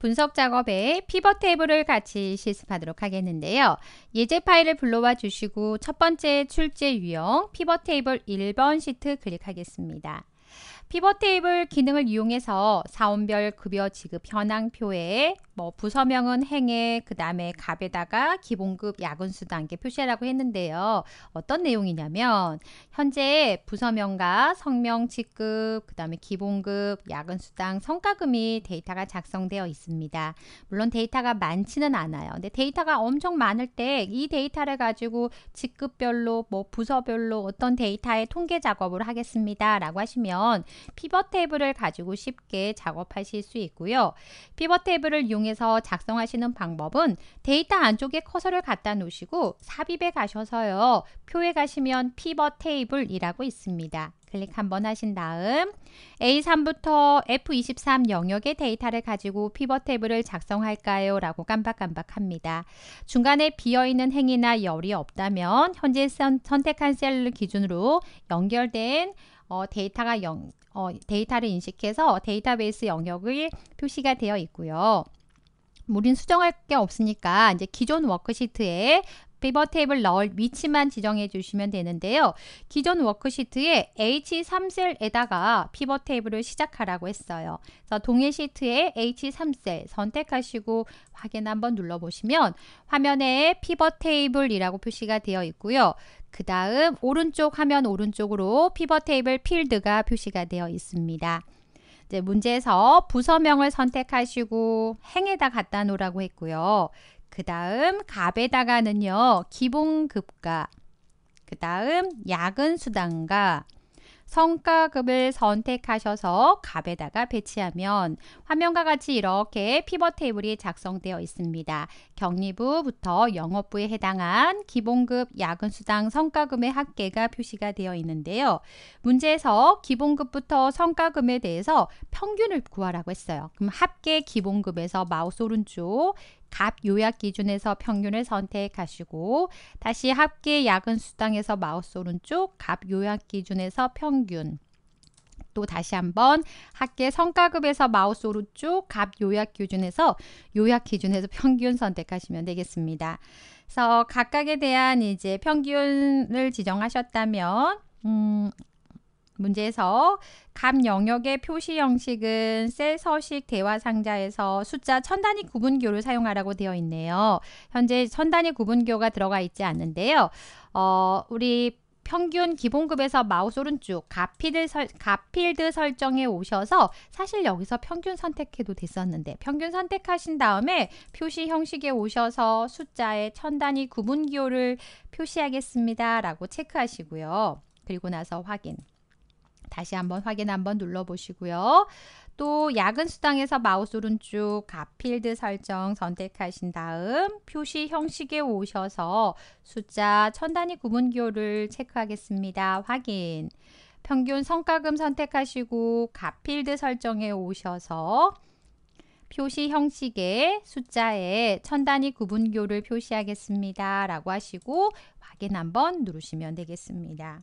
분석 작업에 피벗 테이블을 같이 실습하도록 하겠는데요. 예제 파일을 불러와 주시고 첫 번째 출제 유형 피벗 테이블 1번 시트 클릭하겠습니다. 피벗 테이블 기능을 이용해서 사원별 급여 지급 현황표에 뭐 부서명은 행해 그 다음에 갑에다가 기본급 야근수도 함께 표시하라고 했는데요. 어떤 내용이냐면 현재 부서명과 성명 직급 그 다음에 기본급 야근수당 성과금이 데이터가 작성되어 있습니다. 물론 데이터가 많지는 않아요. 근데 데이터가 엄청 많을 때 이 데이터를 가지고 직급별로 뭐 부서별로 어떤 데이터의 통계 작업을 하겠습니다. 라고 하시면 피벗 테이블을 가지고 쉽게 작업하실 수 있고요. 피벗 테이블을 이용해서 작성하시는 방법은 데이터 안쪽에 커서를 갖다 놓으시고 삽입에 가셔서요. 표에 가시면 피벗 테이블이라고 있습니다. 클릭 한번 하신 다음 A3부터 F23 영역의 데이터를 가지고 피벗 테이블을 작성할까요? 라고 깜박깜박합니다. 중간에 비어있는 행이나 열이 없다면 현재 선, 택한 셀을 기준으로 연결된 어, 데이터가 연, 어, 데이터를 인식해서 데이터베이스 영역을 표시가 되어 있고요. 우린 수정할 게 없으니까 이제 기존 워크시트에 페이버 테이블 넣을 위치만 지정해 주시면 되는데요. 기존 워크시트에 H3셀에다가 피버 테이블을 시작하라고 했어요. 그래서 동일 시트에 H3셀 선택하시고 확인 한번 눌러보시면 화면에 피버 테이블이라고 표시가 되어 있고요. 그 다음 오른쪽 화면 오른쪽으로 피벗 테이블 필드가 표시가 되어 있습니다. 이제 문제에서 부서명을 선택하시고 행에다 갖다 놓으라고 했고요. 그 다음 갑에다가는요. 기본급가, 그 다음 야근수당가, 성과급을 선택하셔서 값에다가 배치하면 화면과 같이 이렇게 피벗 테이블이 작성되어 있습니다. 격리부부터 영업부에 해당한 기본급 야근수당 성과금의 합계가 표시가 되어 있는데요. 문제에서 기본급부터 성과금에 대해서 평균을 구하라고 했어요. 그럼 합계 기본급에서 마우스 오른쪽 갑 요약 기준에서 평균을 선택하시고 다시 합계 야근 수당에서 마우스 오른쪽 갑 요약 기준에서 평균 또 다시 한번 합계 성과급에서 마우스 오른쪽 갑 요약 기준에서 요약 기준에서 평균 선택하시면 되겠습니다. 그래서 각각에 대한 이제 평균을 지정하셨다면 음, 문제에서 값 영역의 표시 형식은 셀 서식 대화 상자에서 숫자 천 단위 구분교를 사용하라고 되어 있네요. 현재 천 단위 구분교가 들어가 있지 않는데요. 어, 우리 평균 기본급에서 마우스 오른쪽 가필드, 설, 가필드 설정에 오셔서 사실 여기서 평균 선택해도 됐었는데 평균 선택하신 다음에 표시 형식에 오셔서 숫자의 천 단위 구분기호를 표시하겠습니다 라고 체크하시고요. 그리고 나서 확인 다시 한번 확인 한번 눌러보시고요. 또 야근 수당에서 마우스 오른쪽 가필드 설정 선택하신 다음 표시 형식에 오셔서 숫자 천 단위 구분기호를 체크하겠습니다. 확인. 평균 성과금 선택하시고 가필드 설정에 오셔서 표시 형식의 숫자에 천 단위 구분교를 표시하겠습니다. 라고 하시고 확인 한번 누르시면 되겠습니다.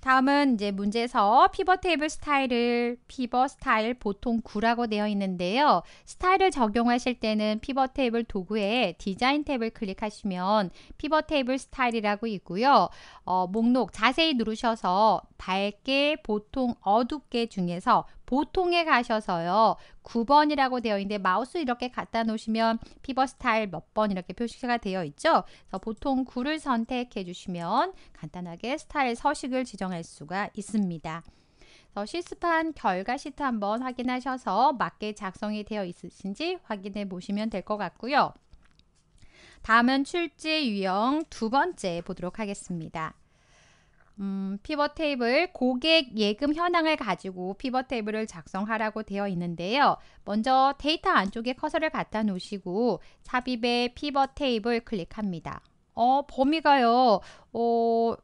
다음은 이제 문제에서 피벗 테이블 스타일을 피벗 스타일 보통 9라고 되어 있는데요. 스타일을 적용하실 때는 피벗 테이블 도구에 디자인 탭을 클릭하시면 피벗 테이블 스타일이라고 있고요. 어, 목록 자세히 누르셔서 밝게, 보통, 어둡게 중에서 보통에 가셔서요. 9번이라고 되어 있는데 마우스 이렇게 갖다 놓으시면 피벗 스타일 몇 번 이렇게 표시가 되어 있죠. 그래서 보통 9를 선택해 주시면 간단하게 스타일 서식을 지정할 수가 있습니다. 그래서 실습한 결과 시트 한번 확인하셔서 맞게 작성이 되어 있으신지 확인해 보시면 될 것 같고요. 다음은 출제 유형 두 번째 보도록 하겠습니다. 음, 피벗 테이블 고객 예금 현황을 가지고 피벗 테이블을 작성하라고 되어 있는데요. 먼저 데이터 안쪽에 커서를 갖다 놓으시고 삽입에 피벗 테이블 클릭합니다. 어, 범위가요. 어,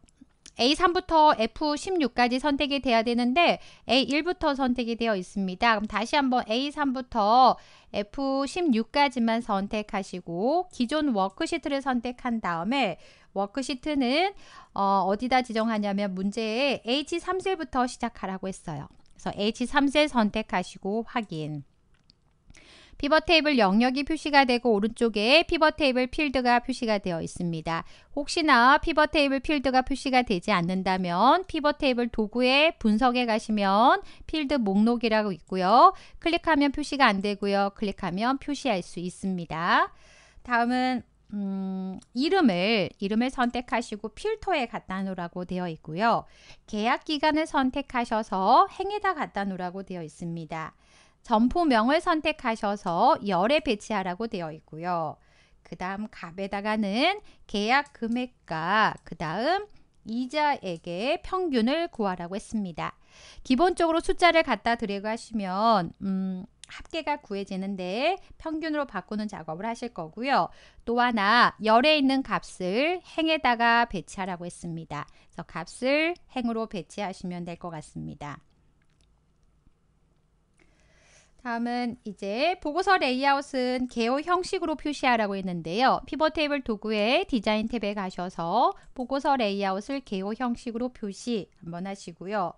A3부터 F16까지 선택이 되어야 되는데 A1부터 선택이 되어 있습니다. 그럼 다시 한번 A3부터 F16까지만 선택하시고 기존 워크시트를 선택한 다음에 워크시트는 어, 어디다 지정하냐면 문제에 H3셀부터 시작하라고 했어요. 그래서 H3셀 선택하시고 확인. 피벗 테이블 영역이 표시가 되고 오른쪽에 피벗 테이블 필드가 표시가 되어 있습니다. 혹시나 피벗 테이블 필드가 표시가 되지 않는다면 피벗 테이블 도구에 분석에 가시면 필드 목록이라고 있고요. 클릭하면 표시가 안 되고요. 클릭하면 표시할 수 있습니다. 다음은 음, 이름을 이름을 선택하시고 필터에 갖다 놓으라고 되어 있고요. 계약 기간을 선택하셔서 행에다 갖다 놓으라고 되어 있습니다. 점포명을 선택하셔서 열에 배치하라고 되어 있고요. 그 다음 값에다가는 계약 금액과 그 다음 이자에게 평균을 구하라고 했습니다. 기본적으로 숫자를 갖다 드리고 하시면 음, 합계가 구해지는데 평균으로 바꾸는 작업을 하실 거고요. 또 하나 열에 있는 값을 행에다가 배치하라고 했습니다. 그래서 값을 행으로 배치하시면 될 것 같습니다. 다음은 이제 보고서 레이아웃은 개요 형식으로 표시하라고 했는데요. 피벗 테이블 도구의 디자인 탭에 가셔서 보고서 레이아웃을 개요 형식으로 표시 한번 하시고요.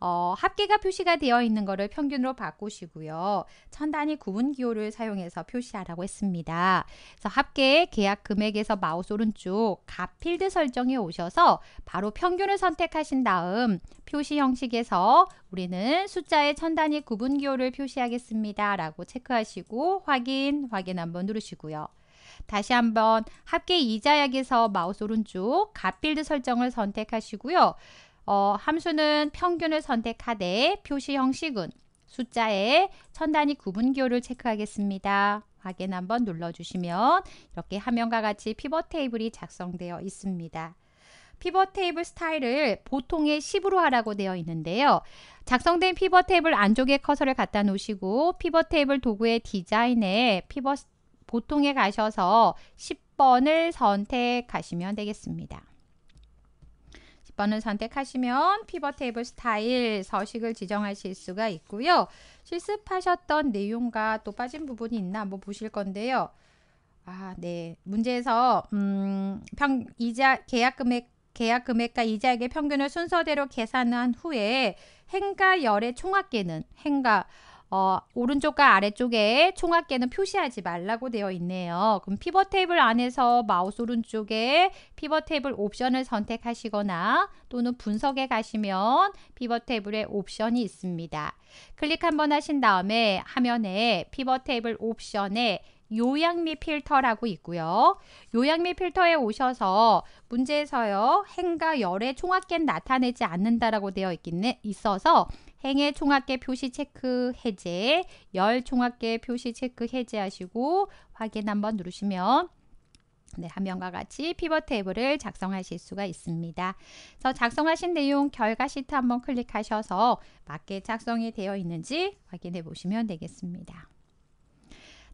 어, 합계가 표시가 되어 있는 것을 평균으로 바꾸시고요. 천 단위 구분 기호를 사용해서 표시하라고 했습니다. 그래서 합계 계약 금액에서 마우스 오른쪽 값 필드 설정에 오셔서 바로 평균을 선택하신 다음 표시 형식에서 우리는 숫자의 천 단위 구분 기호를 표시하겠습니다. 라고 체크하시고 확인, 확인 한번 누르시고요. 다시 한번 합계 이자약에서 마우스 오른쪽 값필드 설정을 선택하시고요. 어, 함수는 평균을 선택하되 표시 형식은 숫자의 천 단위 구분기호를 체크하겠습니다. 확인 한번 눌러주시면 이렇게 화면과 같이 피벗 테이블이 작성되어 있습니다. 피벗 테이블 스타일을 보통의 10으로 하라고 되어 있는데요. 작성된 피벗 테이블 안쪽에 커서를 갖다 놓으시고 피벗 테이블 도구의 디자인에 피벗 보통에 가셔서 10번을 선택하시면 되겠습니다. 1번을 선택하시면 피벗 테이블 스타일 서식을 지정하실 수가 있고요. 실습하셨던 내용과 또 빠진 부분이 있나 한번 보실 건데요. 아, 네. 문제에서 음, 평, 이자 계약 금액 계약 금액과 이자액의 평균을 순서대로 계산한 후에 행과 열의 총합계는 행과 어, 오른쪽과 아래쪽에 총합계는 표시하지 말라고 되어 있네요. 그럼 피벗 테이블 안에서 마우스 오른쪽에 피벗 테이블 옵션을 선택하시거나 또는 분석에 가시면 피벗 테이블에 옵션이 있습니다. 클릭 한번 하신 다음에 화면에 피벗 테이블 옵션에 요약 및 필터라고 있고요. 요약 및 필터에 오셔서 문제에서요. 행과 열의 총합계는 나타내지 않는다라고 되어 있긴 있어서 행해 총합계 표시 체크 해제, 열 총합계 표시 체크 해제하시고 확인 한번 누르시면 네, 화면과 같이 피벗 테이블을 작성하실 수가 있습니다. 그래서 작성하신 내용 결과 시트 한번 클릭하셔서 맞게 작성이 되어 있는지 확인해 보시면 되겠습니다.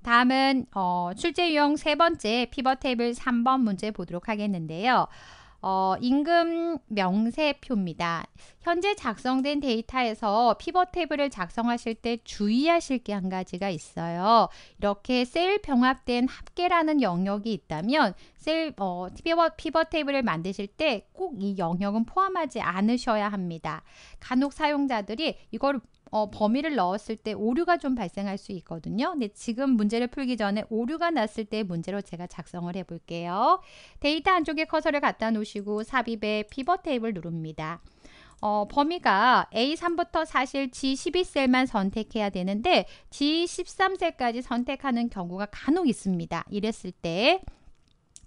다음은 어, 출제 유형 세 번째 피벗 테이블 3번 문제 보도록 하겠는데요. 어, 임금 명세표입니다. 현재 작성된 데이터에서 피벗 테이블을 작성하실 때 주의하실 게 한 가지가 있어요. 이렇게 셀 병합된 합계라는 영역이 있다면 셀 어, 피벗, 피벗 테이블을 만드실 때 꼭 이 영역은 포함하지 않으셔야 합니다. 간혹 사용자들이 이걸 어, 범위를 넣었을 때 오류가 좀 발생할 수 있거든요. 근데 지금 문제를 풀기 전에 오류가 났을 때 문제로 제가 작성을 해볼게요. 데이터 안쪽에 커서를 갖다 놓으시고 삽입에 피벗 테이블 누릅니다. 어, 범위가 A3부터 사실 G12셀만 선택해야 되는데 G13셀까지 선택하는 경우가 간혹 있습니다. 이랬을 때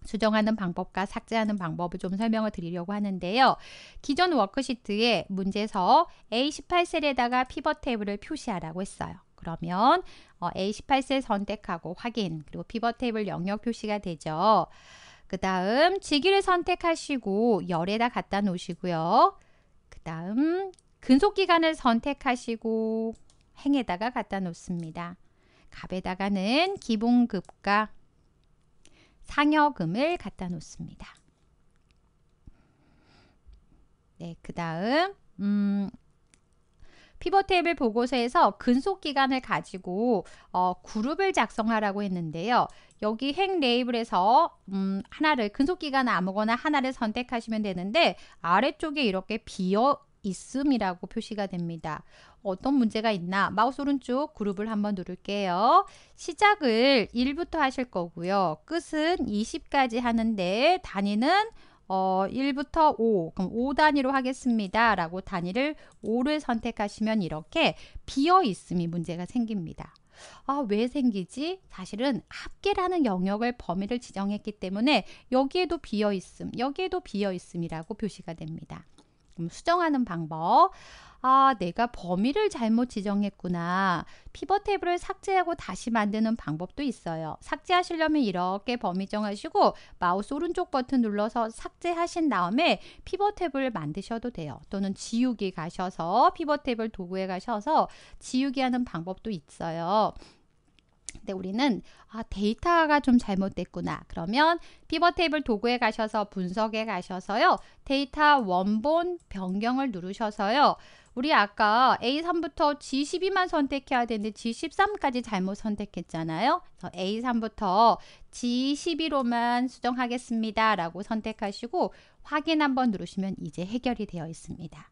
수정하는 방법과 삭제하는 방법을 좀 설명을 드리려고 하는데요. 기존 워크시트에 문제서 A18셀에다가 피벗 테이블을 표시하라고 했어요. 그러면 어, A18셀 선택하고 확인, 그리고 피벗 테이블 영역 표시가 되죠. 그 다음 지기를 선택하시고 열에다 갖다 놓으시고요. 그 다음 근속기간을 선택하시고 행에다가 갖다 놓습니다. 갑에다가는 기본급과 상여금을 갖다 놓습니다. 네, 그 다음 음, 피벗 테이블 보고서에서 근속 기간을 가지고 어, 그룹을 작성하라고 했는데요. 여기 행 레이블에서 음, 하나를 근속 기간 아무거나 하나를 선택하시면 되는데 아래쪽에 이렇게 비어 있음이라고 표시가 됩니다. 어떤 문제가 있나 마우스 오른쪽 그룹을 한번 누를게요. 시작을 1부터 하실 거고요. 끝은 20까지 하는데 단위는 어, 1부터 5, 그럼 5단위로 하겠습니다. 라고 단위를 5를 선택하시면 이렇게 비어있음이 문제가 생깁니다. 아, 왜 생기지? 사실은 합계라는 영역을 범위를 지정했기 때문에 여기에도 비어있음, 여기에도 비어있음이라고 표시가 됩니다. 조금 수정하는 방법. 아, 내가 범위를 잘못 지정했구나. 피벗 탭을 삭제하고 다시 만드는 방법도 있어요. 삭제하시려면 이렇게 범위 정하시고 마우스 오른쪽 버튼 눌러서 삭제하신 다음에 피벗 탭을 만드셔도 돼요. 또는 지우기 가셔서 피벗 탭을 도구에 가셔서 지우기 하는 방법도 있어요. 때 우리는 아, 데이터가 좀 잘못됐구나. 그러면 피벗 테이블 도구에 가셔서 분석에 가셔서요. 데이터 원본 변경을 누르셔서요. 우리 아까 A3부터 G12만 선택해야 되는데 G13까지 잘못 선택했잖아요. 그래서 A3부터 G12로만 수정하겠습니다. 라고 선택하시고 확인 한번 누르시면 이제 해결이 되어 있습니다.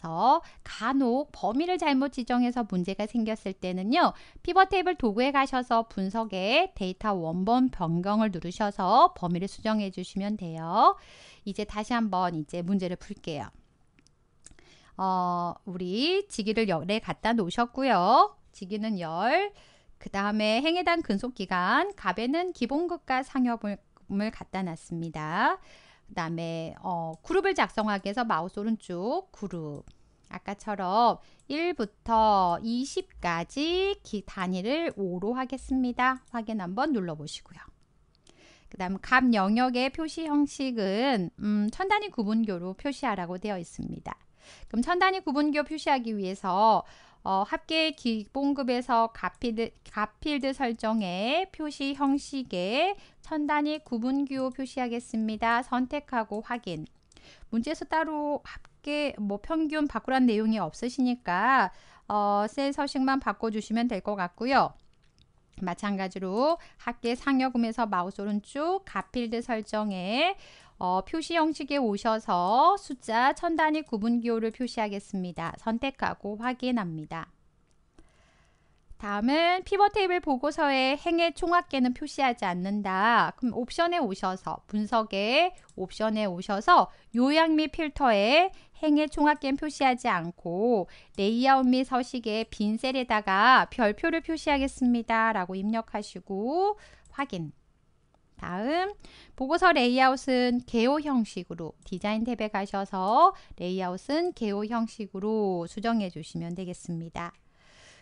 그래서 간혹 범위를 잘못 지정해서 문제가 생겼을 때는요. 피벗 테이블 도구에 가셔서 분석에 데이터 원본 변경을 누르셔서 범위를 수정해 주시면 돼요. 이제 다시 한번 이제 문제를 풀게요. 어, 우리 지기를 열에 갖다 놓으셨고요. 지기는 열, 그 다음에 행해당 근속기간, 갑에는 기본급과 상여금을 갖다 놨습니다. 그 다음에 어, 그룹을 작성하기 위해서 마우스 오른쪽 그룹 아까처럼 1부터 20까지 기 단위를 5로 하겠습니다. 확인 한번 눌러보시고요. 그 다음 값 영역의 표시 형식은 음, 천단위 구분교로 표시하라고 되어 있습니다. 그럼 천단위 구분교 표시하기 위해서 어, 합계 기본급에서 가필드, 가필드 설정에 표시 형식에 천 단위 구분기호 표시하겠습니다. 선택하고 확인. 문제에서 따로 합계 뭐 평균 바꾸란 내용이 없으시니까 어, 셀 서식만 바꿔주시면 될 것 같고요. 마찬가지로 합계 상여금에서 마우스 오른쪽 가필드 설정에 어, 표시 형식에 오셔서 숫자 천 단위 구분기호를 표시하겠습니다. 선택하고 확인합니다. 다음은 피벗 테이블 보고서의 행의 총합계는 표시하지 않는다. 그럼 옵션에 오셔서 분석의 옵션에 오셔서 요약 및 필터에 행의 총합계는 표시하지 않고 레이아웃 및 서식의 빈 셀에다가 별표를 표시하겠습니다. 라고 입력하시고 확인 다음 보고서 레이아웃은 개요 형식으로 디자인 탭에 가셔서 레이아웃은 개요 형식으로 수정해 주시면 되겠습니다.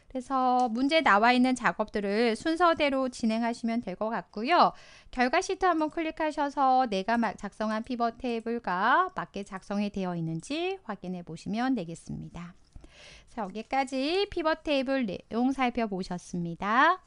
그래서 문제 나와 있는 작업들을 순서대로 진행하시면 될 것 같고요. 결과 시트 한번 클릭하셔서 내가 작성한 피벗 테이블과 맞게 작성이 되어 있는지 확인해 보시면 되겠습니다. 여기까지 피벗 테이블 내용 살펴보셨습니다.